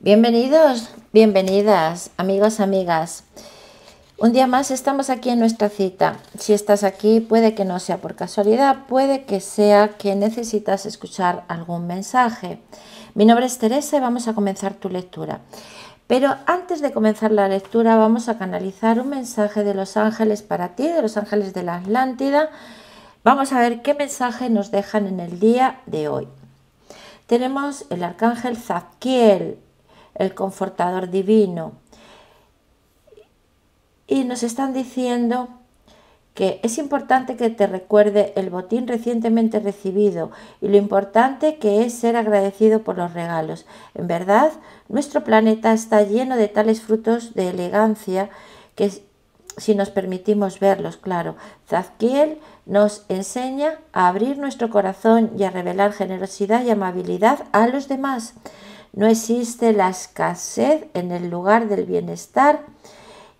Bienvenidos, bienvenidas, amigos, amigas. Un día más estamos aquí en nuestra cita. Si estás aquí, puede que no sea por casualidad, puede que sea que necesitas escuchar algún mensaje. Mi nombre es Teresa y vamos a comenzar tu lectura. Pero antes de comenzar la lectura vamos a canalizar un mensaje de los ángeles para ti, de los ángeles de la Atlántida. Vamos a ver qué mensaje nos dejan en el día de hoy. Tenemos el arcángel Zadkiel, el confortador divino. Y nos están diciendo que es importante que te recuerde el botín recientemente recibido y lo importante que es ser agradecido por los regalos. En verdad, nuestro planeta está lleno de tales frutos de elegancia que si nos permitimos verlos, claro. Zadkiel nos enseña a abrir nuestro corazón y a revelar generosidad y amabilidad a los demás. No existe la escasez en el lugar del bienestar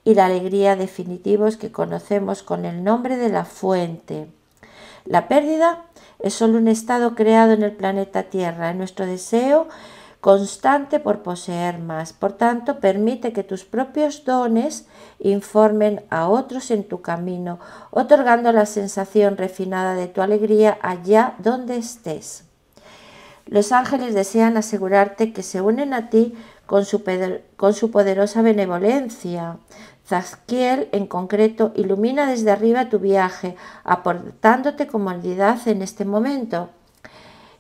y la alegría definitivos que conocemos con el nombre de la fuente. La pérdida es solo un estado creado en el planeta Tierra, en nuestro deseo constante por poseer más. Por tanto, permite que tus propios dones informen a otros en tu camino, otorgando la sensación refinada de tu alegría allá donde estés. Los ángeles desean asegurarte que se unen a ti con su, poderosa benevolencia. Zazquiel en concreto, ilumina desde arriba tu viaje, aportándote comodidad en este momento.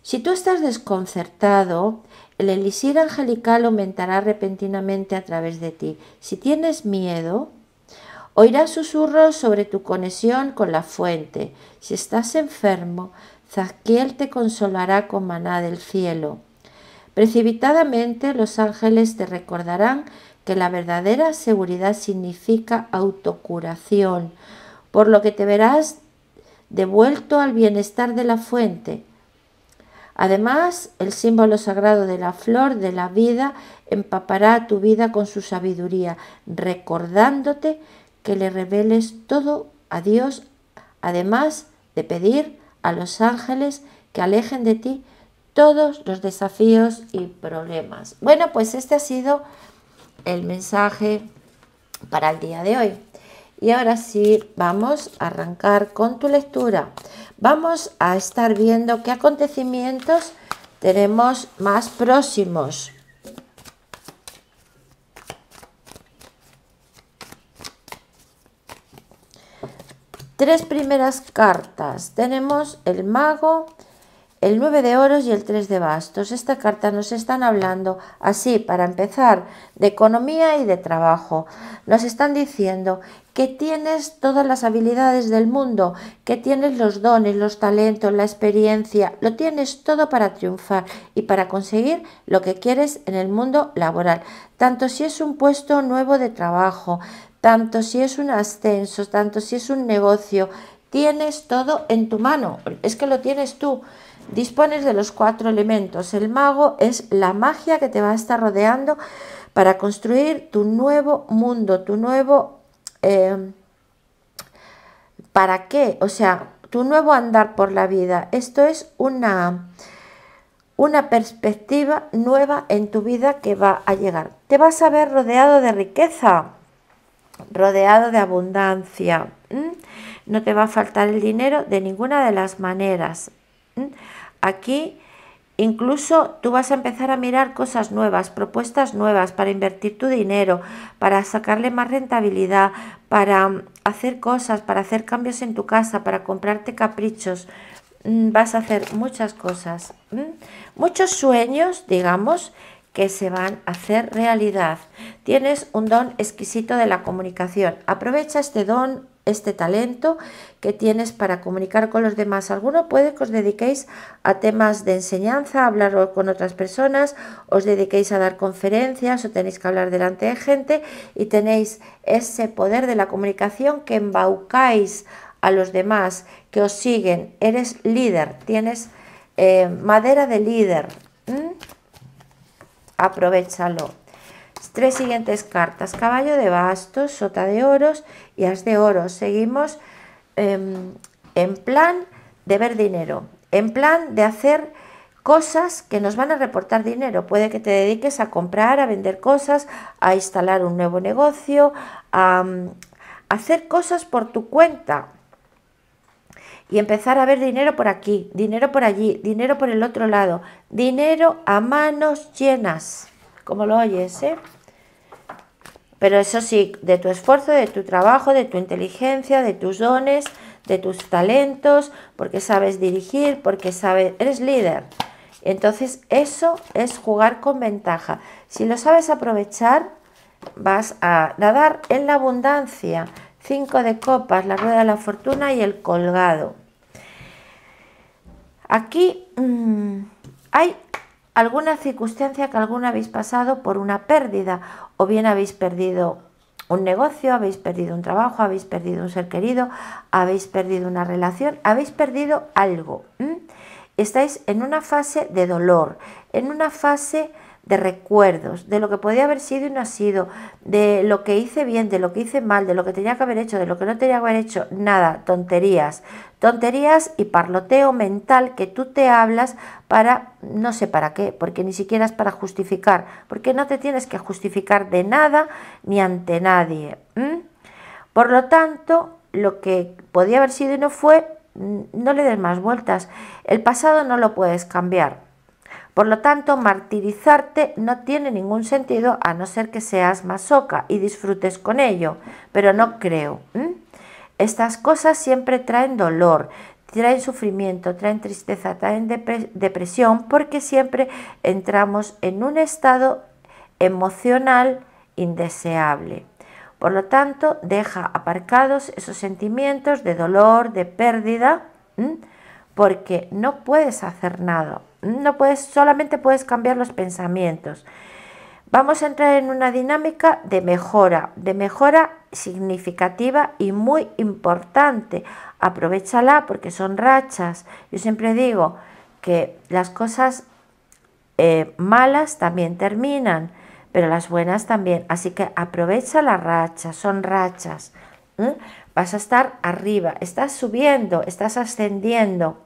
Si tú estás desconcertado, el elixir angelical aumentará repentinamente a través de ti. Si tienes miedo, oirás susurros sobre tu conexión con la fuente. Si estás enfermo, Zasquiel te consolará con maná del cielo. Precipitadamente los ángeles te recordarán que la verdadera seguridad significa autocuración, por lo que te verás devuelto al bienestar de la fuente. Además, el símbolo sagrado de la flor de la vida empapará tu vida con su sabiduría, recordándote que le reveles todo a Dios, además de pedir a los ángeles que alejen de ti todos los desafíos y problemas. Bueno, pues este ha sido el mensaje para el día de hoy. Y ahora sí, vamos a arrancar con tu lectura. Vamos a estar viendo qué acontecimientos tenemos más próximos. Tres primeras cartas. Tenemos el mago, el 9 de oros y el 3 de bastos. Esta carta nos están hablando así, para empezar, de economía y de trabajo. Nos están diciendo que tienes todas las habilidades del mundo, que tienes los dones, los talentos, la experiencia, lo tienes todo para triunfar y para conseguir lo que quieres en el mundo laboral, tanto si es un puesto nuevo de trabajo, tanto si es un ascenso, tanto si es un negocio, tienes todo en tu mano, es que lo tienes tú. Dispones de los cuatro elementos. El mago es la magia que te va a estar rodeando para construir tu nuevo mundo, tu nuevo... Eh, ¿Para qué? O sea, tu nuevo andar por la vida. Esto es una, una perspectiva nueva en tu vida que va a llegar. Te vas a ver rodeado de riqueza rodeado de abundancia. No te va a faltar el dinero de ninguna de las maneras. Aquí incluso tú vas a empezar a mirar cosas nuevas, propuestas nuevas para invertir tu dinero, para sacarle más rentabilidad, para mm, hacer cosas, para hacer cambios en tu casa, para comprarte caprichos. Mm, vas a hacer muchas cosas, muchos sueños, digamos, que se van a hacer realidad. Tienes un don exquisito de la comunicación. Aprovecha este don, este talento que tienes para comunicar con los demás. Alguno puede que os dediquéis a temas de enseñanza, hablar con otras personas, os dediquéis a dar conferencias o tenéis que hablar delante de gente y tenéis ese poder de la comunicación que embaucáis a los demás que os siguen. Eres líder, tienes eh, madera de líder. ¿Mm? Aprovechalo. Tres siguientes cartas, caballo de bastos, sota de oros y as de oro. Seguimos em, en plan de ver dinero, en plan de hacer cosas que nos van a reportar dinero. Puede que te dediques a comprar, a vender cosas, a instalar un nuevo negocio, a, a mm, hacer cosas por tu cuenta y empezar a ver dinero por aquí, dinero por allí, dinero por el otro lado, dinero a manos llenas, como lo oyes, ¿eh? Pero eso sí, de tu esfuerzo, de tu trabajo, de tu inteligencia, de tus dones, de tus talentos, porque sabes dirigir, porque sabes, eres líder. Entonces eso es jugar con ventaja. Si lo sabes aprovechar, vas a nadar en la abundancia. Cinco de copas, la rueda de la fortuna y el colgado. Aquí mm, hay alguna circunstancia que alguna habéis pasado por una pérdida o bien habéis perdido un negocio, habéis perdido un trabajo, habéis perdido un ser querido, habéis perdido una relación, habéis perdido algo. Estáis en una fase de dolor, en una fase de recuerdos, de lo que podía haber sido y no ha sido, de lo que hice bien, de lo que hice mal, de lo que tenía que haber hecho, de lo que no tenía que haber hecho, nada, tonterías, tonterías y parloteo mental que tú te hablas para no sé para qué, porque ni siquiera es para justificar, porque no te tienes que justificar de nada ni ante nadie. Por lo tanto, lo que podía haber sido y no fue, mm, no le des más vueltas. El pasado no lo puedes cambiar por lo tanto, martirizarte no tiene ningún sentido a no ser que seas masoca y disfrutes con ello, pero no creo. Estas cosas siempre traen dolor, traen sufrimiento, traen tristeza, traen depresión, porque siempre entramos en un estado emocional indeseable. Por lo tanto, deja aparcados esos sentimientos de dolor, de pérdida, porque no puedes hacer nada no puedes, solamente puedes cambiar los pensamientos. Vamos a entrar en una dinámica de mejora, de mejora significativa y muy importante. Aprovechala porque son rachas. Yo siempre digo que las cosas eh, malas también terminan, pero las buenas también. Así que aprovecha la racha, son rachas. Vas a estar arriba, estás subiendo, estás ascendiendo.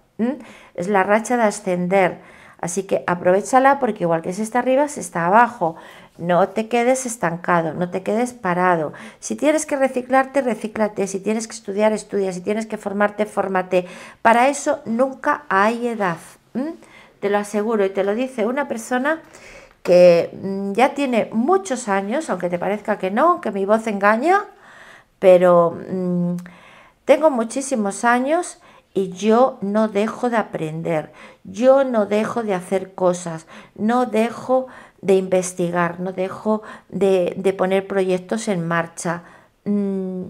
Es la racha de ascender. Así que aprovechala porque igual que si está arriba, se está abajo. No te quedes estancado, no te quedes parado. Si tienes que reciclarte, recíclate. Si tienes que estudiar, estudia. Si tienes que formarte, fórmate. Para eso nunca hay edad. Te lo aseguro y te lo dice una persona que mm, ya tiene muchos años, aunque te parezca que no, que mi voz engaña, pero mm, tengo muchísimos años y yo no dejo de aprender, yo no dejo de hacer cosas, no dejo de investigar, no dejo de, poner proyectos en marcha. Mm,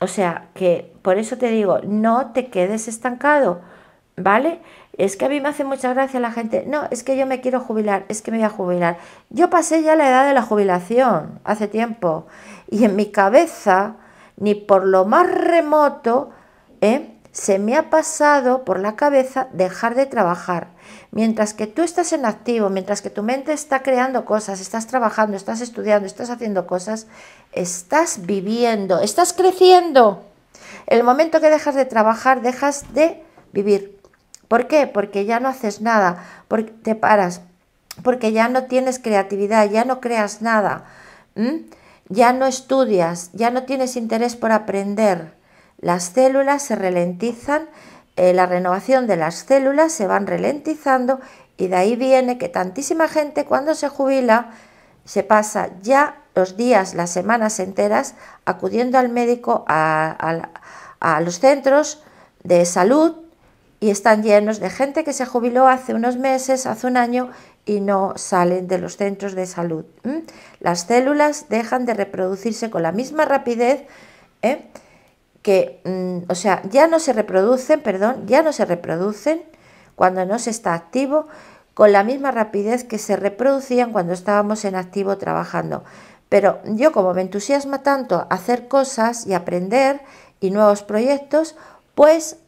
o sea, que por eso te digo, no te quedes estancado, ¿vale? Es que a mí me hace mucha gracia la gente, no, es que yo me quiero jubilar, es que me voy a jubilar. Yo pasé ya la edad de la jubilación hace tiempo y en mi cabeza, ni por lo más remoto, ¿eh? se me ha pasado por la cabeza dejar de trabajar. Mientras que tú estás en activo, mientras que tu mente está creando cosas, estás trabajando, estás estudiando, estás haciendo cosas, estás viviendo, estás creciendo. El momento que dejas de trabajar, dejas de vivir. ¿Por qué? Porque ya no haces nada, porque te paras, porque ya no tienes creatividad, ya no creas nada, ya no estudias, ya no tienes interés por aprender las células se ralentizan, eh, la renovación de las células se van ralentizando y de ahí viene que tantísima gente cuando se jubila se pasa ya los días, las semanas enteras acudiendo al médico, a, los centros de salud y están llenos de gente que se jubiló hace unos meses, hace un año y no salen de los centros de salud. Las células dejan de reproducirse con la misma rapidez ¿eh? que, mm, o sea, ya no se reproducen, perdón, ya no se reproducen cuando no se está activo con la misma rapidez que se reproducían cuando estábamos en activo trabajando. Pero yo como me entusiasma tanto hacer cosas y aprender y nuevos proyectos, pues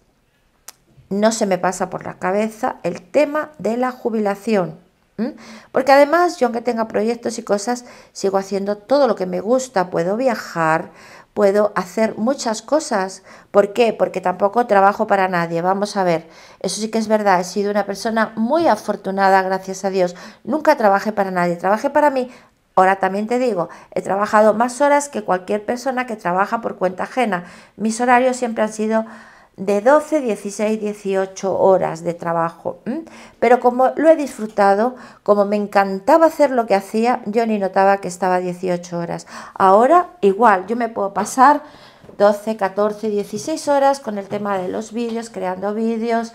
no se me pasa por la cabeza el tema de la jubilación. Porque además yo aunque tenga proyectos y cosas, sigo haciendo todo lo que me gusta, puedo viajar, puedo hacer muchas cosas. ¿Por qué? Porque tampoco trabajo para nadie. Vamos a ver, eso sí que es verdad, he sido una persona muy afortunada, gracias a Dios. Nunca trabajé para nadie, trabajé para mí. Ahora también te digo, he trabajado más horas que cualquier persona que trabaja por cuenta ajena. Mis horarios siempre han sido de 12, 16, 18 horas de trabajo. Pero como lo he disfrutado, como me encantaba hacer lo que hacía, yo ni notaba que estaba 18 horas. Ahora igual, yo me puedo pasar 12, 14, 16 horas con el tema de los vídeos, creando vídeos,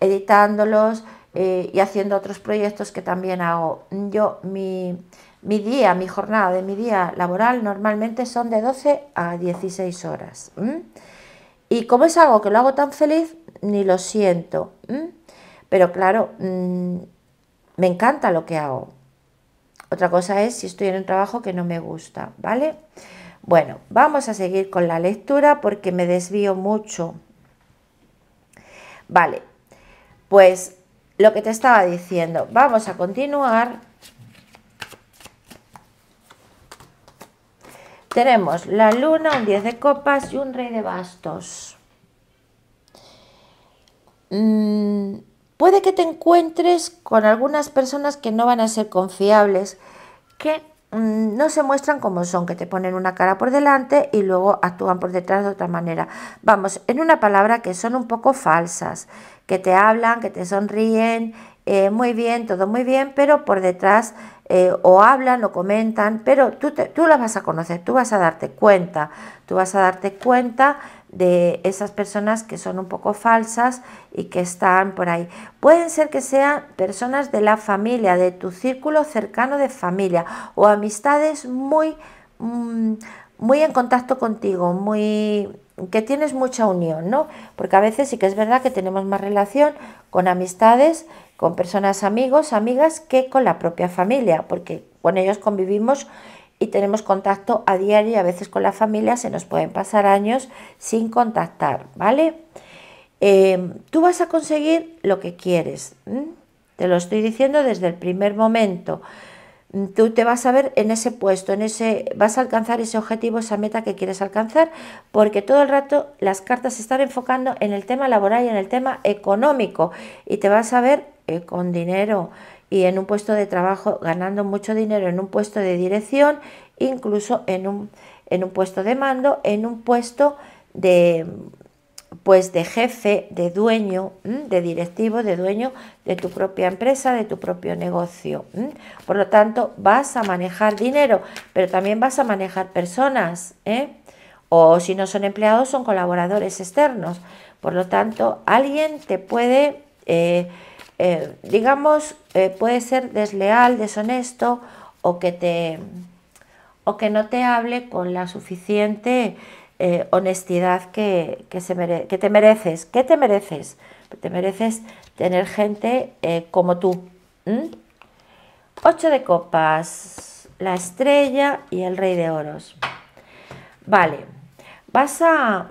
editándolos eh, y haciendo otros proyectos que también hago. Yo mi, día, mi jornada de mi día laboral normalmente son de 12 a 16 horas. Y como es algo que lo hago tan feliz, ni lo siento. Pero claro, mm, me encanta lo que hago. Otra cosa es si estoy en un trabajo que no me gusta, ¿vale? Bueno, vamos a seguir con la lectura porque me desvío mucho. Vale, pues lo que te estaba diciendo, vamos a continuar Tenemos la luna, un 10 de copas y un rey de bastos. Mm, puede que te encuentres con algunas personas que no van a ser confiables, que mm, no se muestran como son, que te ponen una cara por delante y luego actúan por detrás de otra manera. Vamos, en una palabra que son un poco falsas, que te hablan, que te sonríen, eh, muy bien, todo muy bien, pero por detrás eh, o hablan o comentan, pero tú, tú las vas a conocer, tú vas a darte cuenta, tú vas a darte cuenta de esas personas que son un poco falsas y que están por ahí. Pueden ser que sean personas de la familia, de tu círculo cercano de familia o amistades muy, mm, muy en contacto contigo, muy que tienes mucha unión, ¿no? Porque a veces sí que es verdad que tenemos más relación con amistades, con personas, amigos, amigas, que con la propia familia, porque con ellos convivimos y tenemos contacto a diario y a veces con la familia se nos pueden pasar años sin contactar, ¿vale? Em, tú vas a conseguir lo que quieres, te lo estoy diciendo desde el primer momento tú te vas a ver en ese puesto, en ese, vas a alcanzar ese objetivo, esa meta que quieres alcanzar, porque todo el rato las cartas se están enfocando en el tema laboral y en el tema económico, y te vas a ver eh, con dinero y en un puesto de trabajo ganando mucho dinero, en un puesto de dirección, incluso en un, en un puesto de mando, en un puesto de pues de jefe, de dueño, de directivo, de dueño de tu propia empresa, de tu propio negocio. Por lo tanto, vas a manejar dinero, pero también vas a manejar personas, ¿eh? o si no son empleados, son colaboradores externos. Por lo tanto, alguien te puede, eh, eh, digamos, puede ser desleal, deshonesto, o que, te, o que no te hable con la suficiente eh, honestidad que, que, se que, te mereces. que te mereces? Te mereces tener gente eh, como tú. Ocho de copas, la estrella y el rey de oros. Vale, vas a,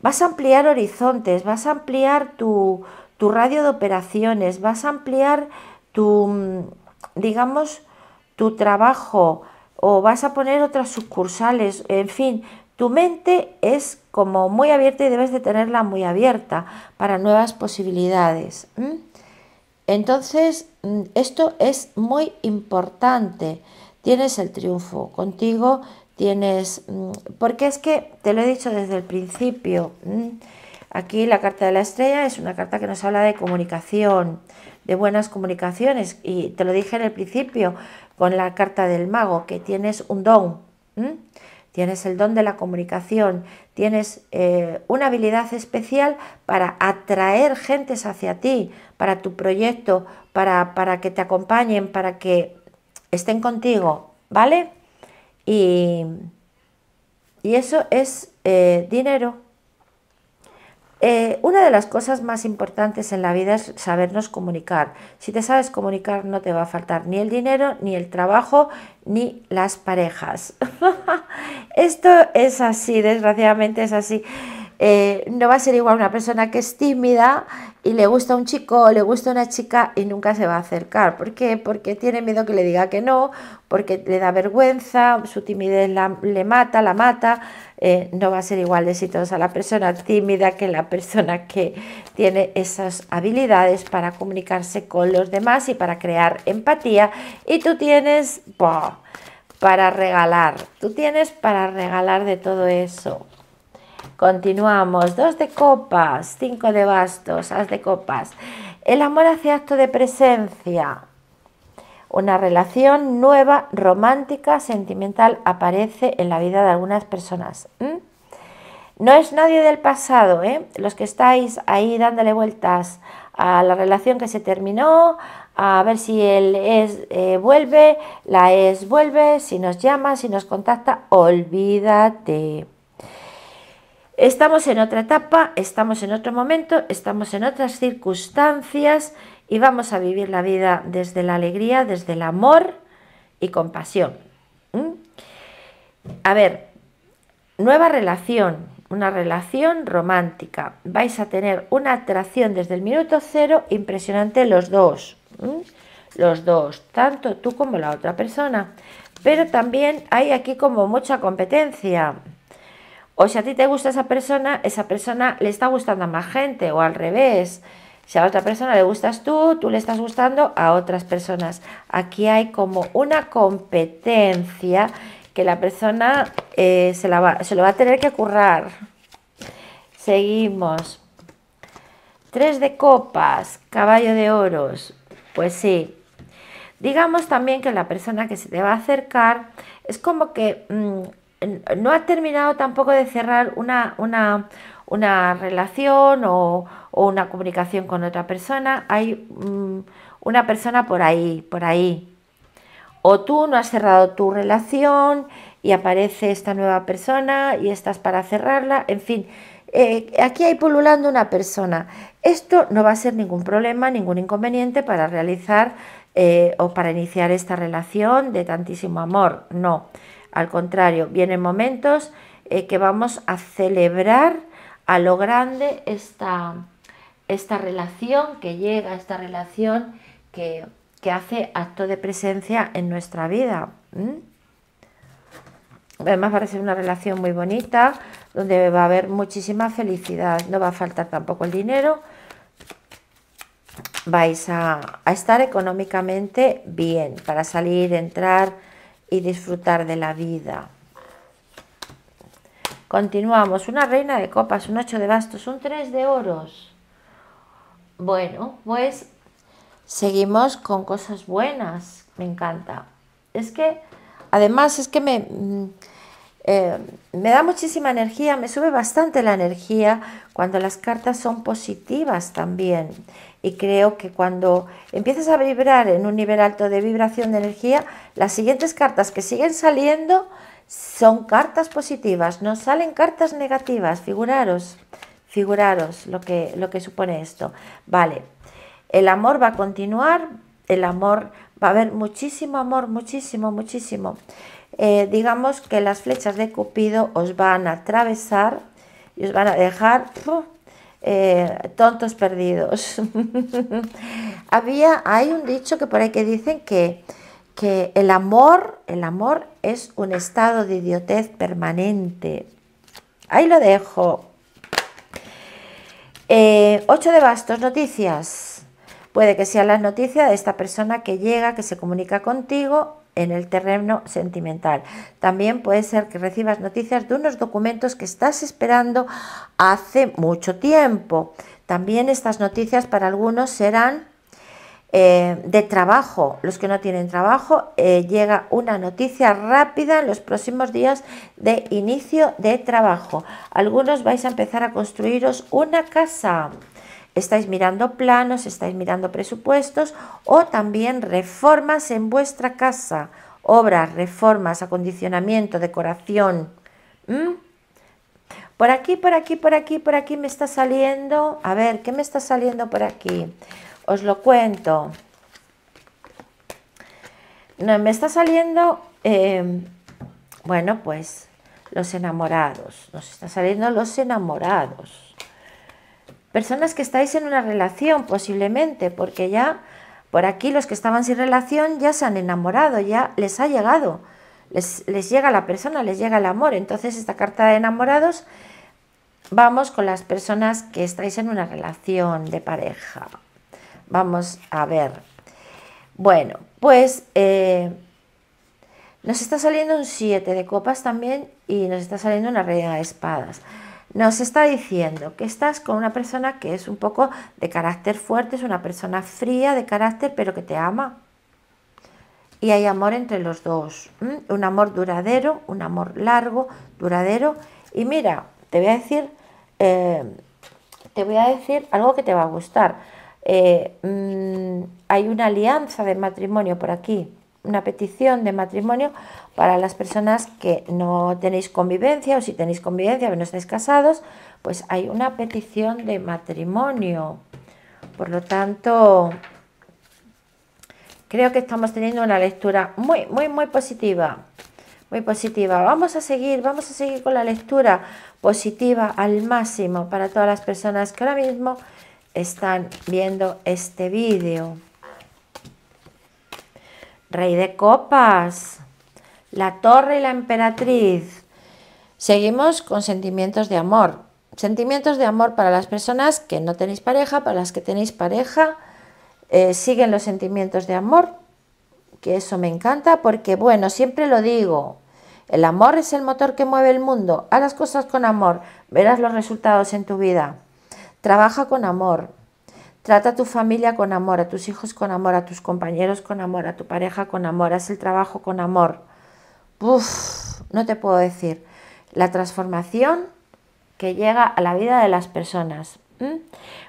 vas a ampliar horizontes, vas a ampliar tu, tu radio de operaciones, vas a ampliar tu, digamos, tu trabajo o vas a poner otras sucursales, en fin, tu mente es como muy abierta y debes de tenerla muy abierta para nuevas posibilidades. Entonces, mm, esto es muy importante. Tienes el triunfo contigo, tienes... Mm, porque es que, te lo he dicho desde el principio, aquí la carta de la estrella es una carta que nos habla de comunicación, de buenas comunicaciones. Y te lo dije en el principio con la carta del mago, que tienes un don tienes el don de la comunicación, tienes eh, una habilidad especial para atraer gentes hacia ti, para tu proyecto, para, para que te acompañen, para que estén contigo, ¿vale? Y, y eso es eh, dinero. Eh, una de las cosas más importantes en la vida es sabernos comunicar. Si te sabes comunicar no te va a faltar ni el dinero, ni el trabajo, ni las parejas. Esto es así, desgraciadamente es así. Eh, no va a ser igual una persona que es tímida y le gusta un chico le gusta una chica y nunca se va a acercar. ¿Por qué? Porque tiene miedo que le diga que no, porque le da vergüenza, su timidez le mata, la mata. Eh, no va a ser igual de exitosa la persona tímida que la persona que tiene esas habilidades para comunicarse con los demás y para crear empatía. Y tú tienes para regalar, tú tienes para regalar de todo eso. Continuamos. Dos de copas, cinco de bastos, as de copas. El amor hace acto de presencia. Una relación nueva, romántica, sentimental aparece en la vida de algunas personas. ¿Mm? No es nadie del pasado, ¿eh? los que estáis ahí dándole vueltas a la relación que se terminó, a ver si él es eh, vuelve, la es vuelve, si nos llama, si nos contacta, olvídate. Estamos en otra etapa, estamos en otro momento, estamos en otras circunstancias y vamos a vivir la vida desde la alegría, desde el amor y compasión. A ver, nueva relación, una relación romántica. Vais a tener una atracción desde el minuto cero impresionante los dos. Los dos, tanto tú como la otra persona. Pero también hay aquí como mucha competencia. O si a ti te gusta esa persona, esa persona le está gustando a más gente o al revés. Si a otra persona le gustas tú, tú le estás gustando a otras personas. Aquí hay como una competencia que la persona eh, se, se lo va a tener que currar. Seguimos. Tres de copas, caballo de oros. Pues sí. Digamos también que la persona que se te va a acercar es como que mm, no ha terminado tampoco de cerrar una, una, relación o, una comunicación con otra persona, hay mm, una persona por ahí, por ahí. O tú no has cerrado tu relación y aparece esta nueva persona y estás para cerrarla, en fin, eh, aquí hay pululando una persona. Esto no va a ser ningún problema, ningún inconveniente para realizar eh, o para iniciar esta relación de tantísimo amor, no. Al contrario, vienen momentos eh, que vamos a celebrar a lo grande esta, esta relación que llega, esta relación que, hace acto de presencia en nuestra vida. Además va a ser una relación muy bonita, donde va a haber muchísima felicidad, no va a faltar tampoco el dinero, vais a, a estar económicamente bien para salir, entrar, y disfrutar de la vida. Continuamos, una reina de copas, un ocho de bastos, un tres de oros. Bueno, pues seguimos con cosas buenas, me encanta. Es que, además, es que me, mm, eh, me da muchísima energía, me sube bastante la energía cuando las cartas son positivas también. Y creo que cuando empiezas a vibrar en un nivel alto de vibración de energía, las siguientes cartas que siguen saliendo son cartas positivas, no salen cartas negativas, figuraros, figuraros lo que, lo que supone esto. Vale, el amor va a continuar, el amor, va a haber muchísimo amor, muchísimo, muchísimo. Eh, digamos que las flechas de Cupido os van a atravesar y os van a dejar eh, tontos perdidos. Había, hay un dicho que por ahí que dicen que, que el amor, el amor es un estado de idiotez permanente. Ahí lo dejo. 8 eh, de bastos, noticias. Puede que sea la noticia de esta persona que llega, que se comunica contigo en el terreno sentimental. También puede ser que recibas noticias de unos documentos que estás esperando hace mucho tiempo. También estas noticias para algunos serán eh, de trabajo. Los que no tienen trabajo, eh, llega una noticia rápida en los próximos días de inicio de trabajo. Algunos vais a empezar a construiros una casa. Estáis mirando planos, estáis mirando presupuestos o también reformas en vuestra casa, obras, reformas, acondicionamiento, decoración. Por aquí, por aquí, por aquí, por aquí me está saliendo. A ver, ¿qué me está saliendo por aquí? Os lo cuento. me está saliendo, em, bueno, pues los enamorados. Nos está saliendo los enamorados. Personas que estáis en una relación posiblemente, porque ya por aquí los que estaban sin relación ya se han enamorado, ya les ha llegado, les, llega la persona, les llega el amor. Entonces esta carta de enamorados vamos con las personas que estáis en una relación de pareja. Vamos a ver. Bueno, pues eh, nos está saliendo un 7 de copas también y nos está saliendo una reina de espadas nos está diciendo que estás con una persona que es un poco de carácter fuerte, es una persona fría de carácter, pero que te ama. Y hay amor entre los dos, un amor duradero, un amor largo, duradero. Y mira, te voy a decir, eh, te voy a decir algo que te va a gustar. Eh, mm, hay una alianza de matrimonio por aquí una petición de matrimonio para las personas que no tenéis convivencia o si tenéis convivencia pero no estáis casados, pues hay una petición de matrimonio. Por lo tanto, creo que estamos teniendo una lectura muy, muy, muy positiva. Muy positiva. Vamos a seguir, vamos a seguir con la lectura positiva al máximo para todas las personas que ahora mismo están viendo este vídeo. Rey de Copas, la Torre y la Emperatriz. Seguimos con sentimientos de amor. Sentimientos de amor para las personas que no tenéis pareja, para las que tenéis pareja. Eh, siguen los sentimientos de amor, que eso me encanta porque, bueno, siempre lo digo, el amor es el motor que mueve el mundo. Haz las cosas con amor, verás los resultados en tu vida. Trabaja con amor, Trata a tu familia con amor, a tus hijos con amor, a tus compañeros con amor, a tu pareja con amor, haz el trabajo con amor. Uf, no te puedo decir. La transformación que llega a la vida de las personas.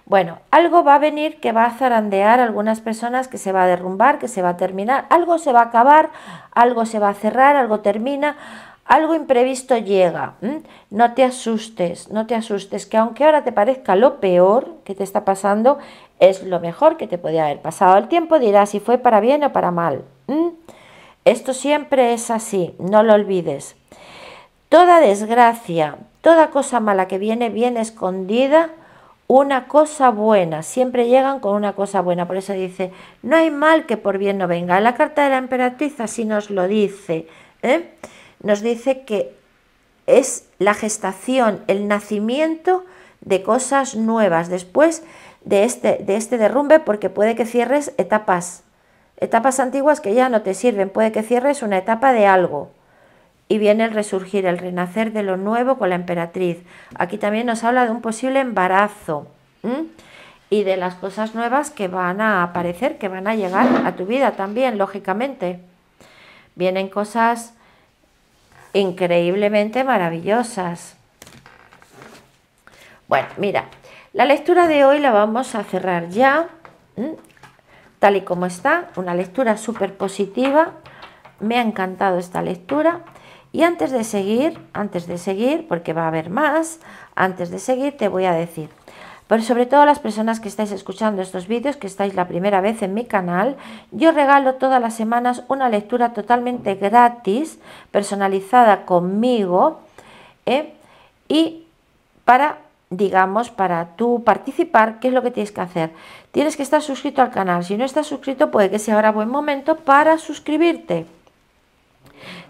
Bueno, algo va a venir que va a zarandear a algunas personas, que se va a derrumbar, que se va a terminar, algo se va a acabar, algo se va a cerrar, algo termina, algo imprevisto llega, no te asustes, no te asustes, que aunque ahora te parezca lo peor que te está pasando, es lo mejor que te podía haber pasado. El tiempo dirá si fue para bien o para mal. Esto siempre es así, no lo olvides. Toda desgracia, toda cosa mala que viene, bien escondida una cosa buena, siempre llegan con una cosa buena, por eso dice, no hay mal que por bien no venga. la carta de la emperatriz así nos lo dice. ¿eh? nos dice que es la gestación, el nacimiento de cosas nuevas después de este, de este derrumbe, porque puede que cierres etapas, etapas antiguas que ya no te sirven, puede que cierres una etapa de algo. Y viene el resurgir, el renacer de lo nuevo con la emperatriz. Aquí también nos habla de un posible embarazo y de las cosas nuevas que van a aparecer, que van a llegar a tu vida también, lógicamente. Vienen cosas increíblemente maravillosas. Bueno, mira, la lectura de hoy la vamos a cerrar ya, tal y como está, una lectura súper positiva. Me ha encantado esta lectura. Y antes de seguir, antes de seguir, porque va a haber más, antes de seguir te voy a decir, pero sobre todo las personas que estáis escuchando estos vídeos, que estáis la primera vez en mi canal, yo regalo todas las semanas una lectura totalmente gratis, personalizada conmigo, ¿eh? y para, digamos, para tú participar, ¿qué es lo que tienes que hacer? Tienes que estar suscrito al canal, si no estás suscrito puede que sea ahora buen momento para suscribirte.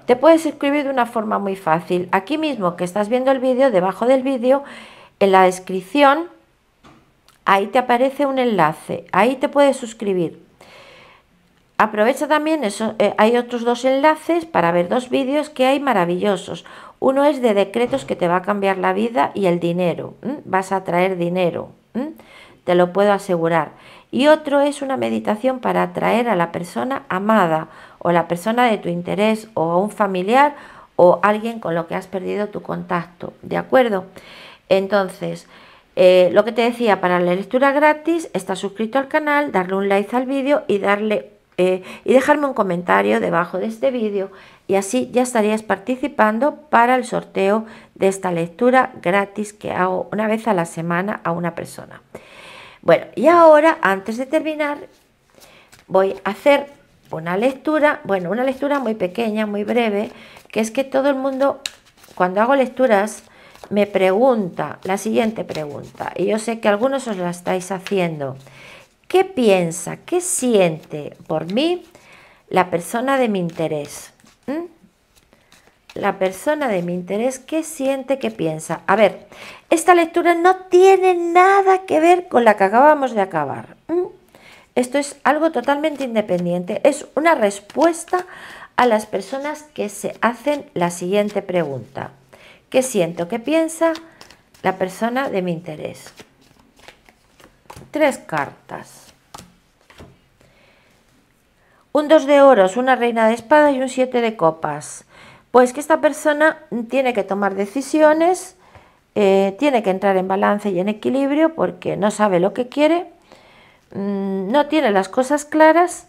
Te puedes suscribir de una forma muy fácil. Aquí mismo que estás viendo el vídeo, debajo del vídeo, en la descripción Ahí te aparece un enlace, ahí te puedes suscribir. Aprovecha también, eso, eh, hay otros dos enlaces para ver dos vídeos que hay maravillosos. Uno es de decretos que te va a cambiar la vida y el dinero. Vas a traer dinero, te lo puedo asegurar. Y otro es una meditación para atraer a la persona amada o la persona de tu interés o a un familiar o alguien con lo que has perdido tu contacto. ¿De acuerdo? Entonces, eh, lo que te decía, para la lectura gratis, estar suscrito al canal, darle un like al vídeo y darle eh, y dejarme un comentario debajo de este vídeo y así ya estarías participando para el sorteo de esta lectura gratis que hago una vez a la semana a una persona. Bueno, y ahora antes de terminar voy a hacer una lectura, bueno, una lectura muy pequeña, muy breve, que es que todo el mundo cuando hago lecturas me pregunta la siguiente pregunta, y yo sé que algunos os la estáis haciendo. ¿Qué piensa, qué siente por mí la persona de mi interés? ¿Mm? La persona de mi interés, ¿qué siente, qué piensa? A ver, esta lectura no tiene nada que ver con la que acabamos de acabar. ¿Mm? Esto es algo totalmente independiente, es una respuesta a las personas que se hacen la siguiente pregunta. ¿Qué siento? ¿Qué piensa la persona de mi interés? Tres cartas. Un dos de oros, una reina de espada y un siete de copas. Pues que esta persona tiene que tomar decisiones, eh, tiene que entrar en balance y en equilibrio porque no sabe lo que quiere, mm, no tiene las cosas claras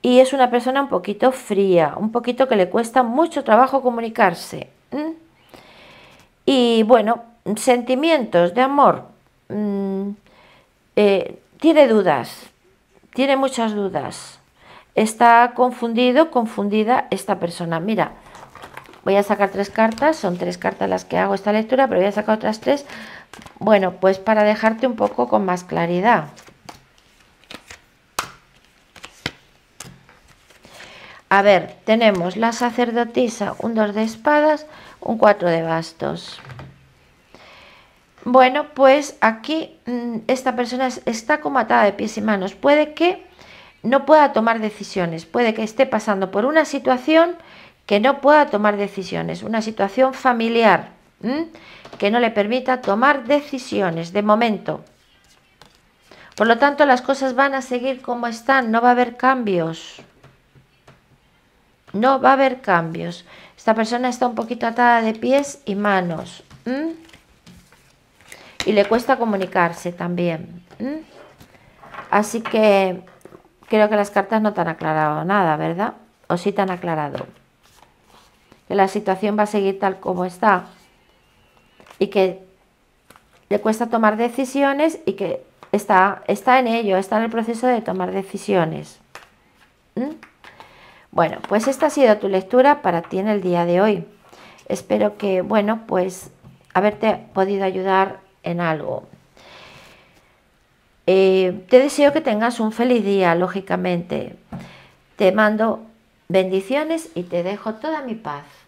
y es una persona un poquito fría, un poquito que le cuesta mucho trabajo comunicarse. Y bueno, sentimientos de amor. Mm, eh, tiene dudas, tiene muchas dudas. Está confundido, confundida esta persona. Mira, voy a sacar tres cartas, son tres cartas las que hago esta lectura, pero voy a sacar otras tres. Bueno, pues para dejarte un poco con más claridad. A ver, tenemos la sacerdotisa, un dos de espadas, un 4 de bastos. Bueno, pues aquí mm, esta persona está como atada de pies y manos. Puede que no pueda tomar decisiones, puede que esté pasando por una situación que no pueda tomar decisiones, una situación familiar que no le permita tomar decisiones de momento. Por lo tanto, las cosas van a seguir como están, no va a haber cambios. No va a haber cambios. Esta persona está un poquito atada de pies y manos. Y le cuesta comunicarse también. Así que creo que las cartas no te han aclarado nada, ¿verdad? O sí te han aclarado. Que la situación va a seguir tal como está. Y que le cuesta tomar decisiones y que está, está en ello, está en el proceso de tomar decisiones. Bueno, pues esta ha sido tu lectura para ti en el día de hoy. Espero que, bueno, pues haberte podido ayudar en algo. Eh, te deseo que tengas un feliz día, lógicamente. Te mando bendiciones y te dejo toda mi paz.